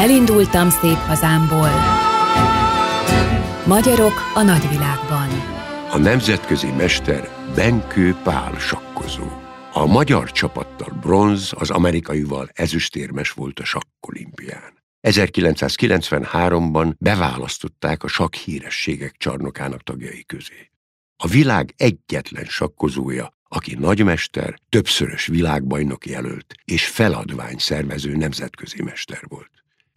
Elindultam szép hazámból. Magyarok a nagyvilágban. A nemzetközi mester Benkő Pál sakkozó. A magyar csapattal bronz, az amerikaival ezüstérmes volt a sakkolimpián. 1993-ban beválasztották a sakk hírességek csarnokának tagjai közé. A világ egyetlen sakkozója, aki nagymester, többszörös világbajnok jelölt és feladvány szervező nemzetközi mester volt.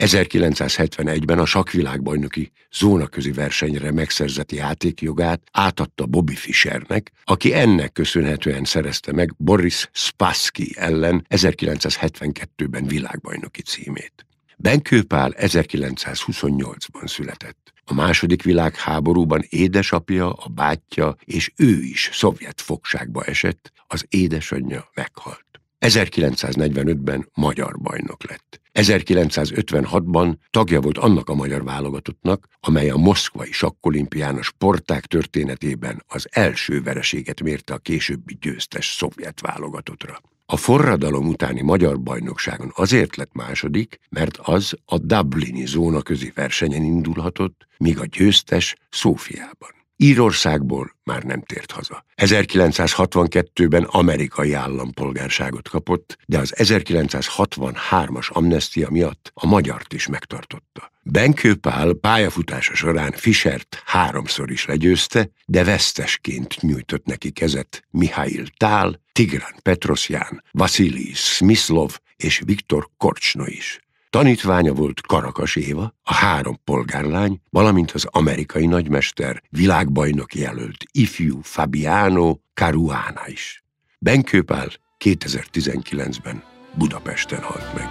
1971-ben a sakvilágbajnoki zónaközi versenyre megszerzett játékjogát átadta Bobby Fischernek, aki ennek köszönhetően szerezte meg Boris Spassky ellen 1972-ben világbajnoki címét. Benkő Pál 1928-ban született. A második világháborúban édesapja, a bátyja és ő is szovjet fogságba esett, az édesanyja meghalt. 1945-ben magyar bajnok lett. 1956-ban tagja volt annak a magyar válogatottnak, amely a moszkvai sakkolimpián a sporták történetében az első vereséget mérte a későbbi győztes szovjet válogatottra. A forradalom utáni magyar bajnokságon azért lett második, mert az a Dublini zóna közi versenyen indulhatott, míg a győztes Szófiában. Írországból már nem tért haza. 1962-ben amerikai állampolgárságot kapott, de az 1963-as amnestia miatt a magyart is megtartotta. Benkő Pál pályafutása során Fischert háromszor is legyőzte, de vesztesként nyújtott neki kezet Mihail Tál, Tigran Petrosyan, Vasilij Smislov és Viktor Korcsno is. Tanítványa volt Karakas Éva, a három polgárlány, valamint az amerikai nagymester, világbajnok jelölt ifjú Fabiano Caruana is. Benkőpál 2019-ben Budapesten halt meg.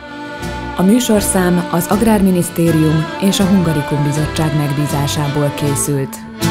A műsorszám az Agrárminisztérium és a Hungarikum Bizottság megbízásából készült.